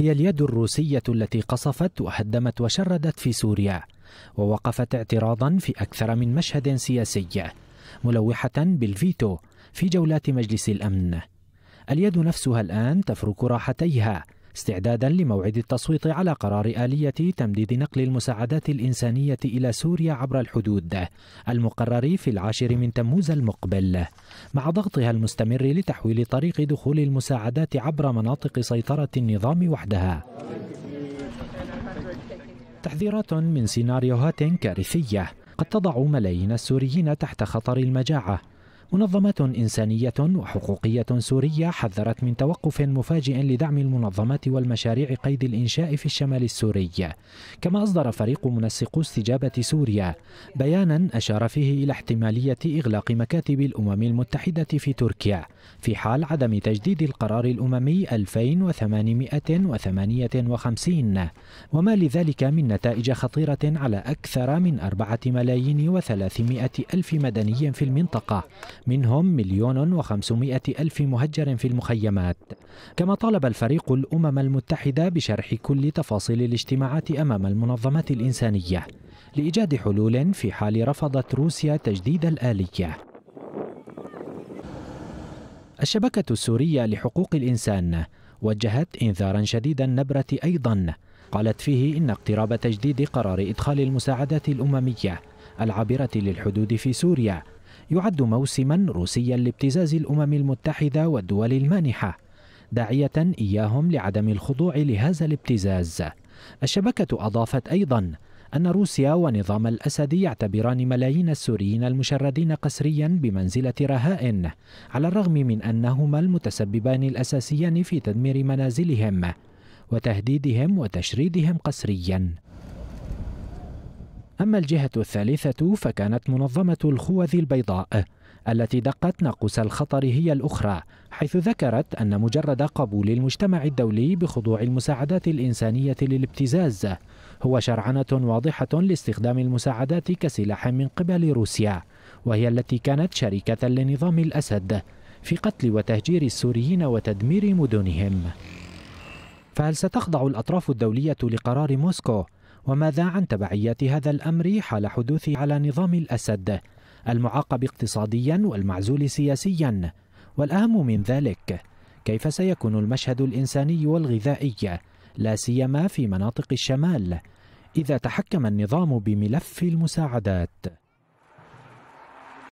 هي اليد الروسية التي قصفت وهدمت وشردت في سوريا ووقفت اعتراضا في أكثر من مشهد سياسي ملوحة بالفيتو في جولات مجلس الأمن اليد نفسها الآن تفرك راحتيها استعدادا لموعد التصويت على قرار آلية تمديد نقل المساعدات الإنسانية إلى سوريا عبر الحدود المقرر في العاشر من تموز المقبل مع ضغطها المستمر لتحويل طريق دخول المساعدات عبر مناطق سيطرة النظام وحدها تحذيرات من سيناريوهات كارثية قد تضع ملايين السوريين تحت خطر المجاعة منظمات إنسانية وحقوقية سورية حذرت من توقف مفاجئ لدعم المنظمات والمشاريع قيد الإنشاء في الشمال السوري كما أصدر فريق منسقو استجابة سوريا بيانا أشار فيه إلى احتمالية إغلاق مكاتب الأمم المتحدة في تركيا في حال عدم تجديد القرار الأممي 2858 وما لذلك من نتائج خطيرة على أكثر من 4 ملايين و300 ألف مدني في المنطقة منهم مليون وخمسمائة ألف مهجر في المخيمات كما طالب الفريق الأمم المتحدة بشرح كل تفاصيل الاجتماعات أمام المنظمات الإنسانية لإيجاد حلول في حال رفضت روسيا تجديد الآلية الشبكة السورية لحقوق الإنسان وجهت إنذارا شديد النبرة أيضا قالت فيه إن اقتراب تجديد قرار إدخال المساعدات الأممية العابرة للحدود في سوريا يعد موسما روسيا لابتزاز الأمم المتحدة والدول المانحة داعية إياهم لعدم الخضوع لهذا الابتزاز الشبكة أضافت أيضا أن روسيا ونظام الأسد يعتبران ملايين السوريين المشردين قسريا بمنزلة رهائن على الرغم من أنهما المتسببان الأساسيان في تدمير منازلهم وتهديدهم وتشريدهم قسريا أما الجهة الثالثة فكانت منظمة الخوذ البيضاء التي دقت ناقوس الخطر هي الأخرى حيث ذكرت أن مجرد قبول المجتمع الدولي بخضوع المساعدات الإنسانية للابتزاز هو شرعنة واضحة لاستخدام المساعدات كسلاح من قبل روسيا وهي التي كانت شريكة لنظام الأسد في قتل وتهجير السوريين وتدمير مدنهم فهل ستخضع الأطراف الدولية لقرار موسكو؟ وماذا عن تبعيات هذا الأمر حال حدوثه على نظام الأسد المعاقب اقتصاديا والمعزول سياسيا والأهم من ذلك كيف سيكون المشهد الإنساني والغذائي لا سيما في مناطق الشمال إذا تحكم النظام بملف المساعدات